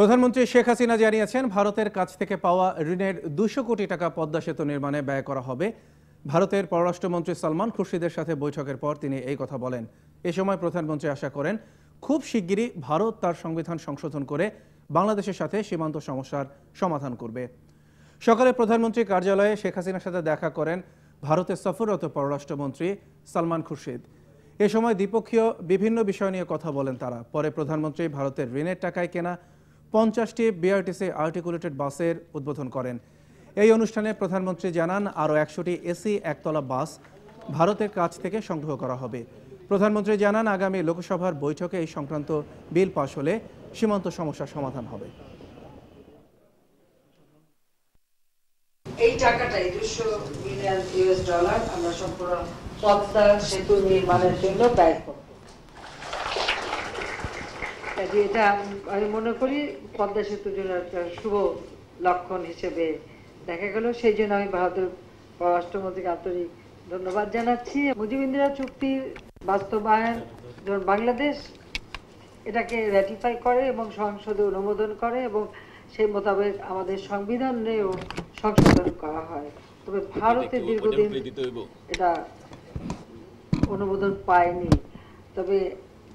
প্রধানমন্ত্রী শেখ হাসিনা জানিয়েছেন ভারতের কাছ থেকে পাওয়া ঋণের দুশো কোটি টাকা পদ্মা সেতু নির্মাণে ব্যয় করা হবে ভারতের পররাষ্ট্রমন্ত্রী সালমান খুরশিদের সাথে বৈঠকের পর তিনি এই কথা বলেন এ সময় প্রধানমন্ত্রী আশা করেন খুব শিগগিরই ভারত তার সংবিধান সংশোধন করে বাংলাদেশের সাথে সীমান্ত সমস্যার সমাধান করবে সকালে প্রধানমন্ত্রী কার্যালয়ে শেখ হাসিনার সাথে দেখা করেন ভারতের সফররত পররাষ্ট্রমন্ত্রী সালমান খুরশিদ এ সময় দ্বিপক্ষীয় বিভিন্ন বিষয় নিয়ে কথা বলেন তারা পরে প্রধানমন্ত্রী ভারতের ঋণের টাকায় কেনা পঞ্চাশটি বিআরটিসি আর্টিকুলেটেড বাসের উদ্বোধন করেন এই অনুষ্ঠানে প্রধানমন্ত্রী জানান আরও একশোটি এসি একতলা বাস ভারতের কাছ থেকে সংগ্রহ করা হবে প্রধানমন্ত্রী জানান আগামী লোকসভার বৈঠকে এই সংক্রান্ত বিল পাশ হলে সীমান্ত সমস্যার সমাধান হবে এই টাকাটাই দুশো মিলিয়ন ইউএস ডলার আমরা সম্পূর্ণ পদ্মা সেতু নির্মাণের জন্য ব্যয় করব কাজে এটা আমি মনে করি পদ্মা সেতুর জন্য একটা শুভ লক্ষণ হিসেবে দেখা গেল সেই জন্য আমি ভারতের পররাষ্ট্রমন্ত্রীকে আন্তরিক ধন্যবাদ জানাচ্ছি মুজিব ইন্দিরা চুক্তির বাস্তবায়ন যেমন বাংলাদেশ এটাকে র্যাটিফাই করে এবং সংসদে অনুমোদন করে এবং সেই মোতাবেক আমাদের সংবিধানেও সংশোধন করা হয় তবে ভারতে দীর্ঘদিন এটা অনুমোদন পায়নি তবে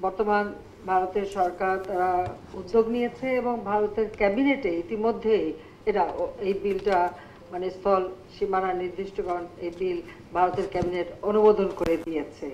বর্তমান ভারতের সরকার তারা উদ্যোগ নিয়েছে এবং ভারতের ক্যাবিনেটে ইতিমধ্যেই এরা এই বিলটা মানে স্থল সীমানা নির্দিষ্টকরণ এই বিল ভারতের ক্যাবিনেট অনুমোদন করে দিয়েছে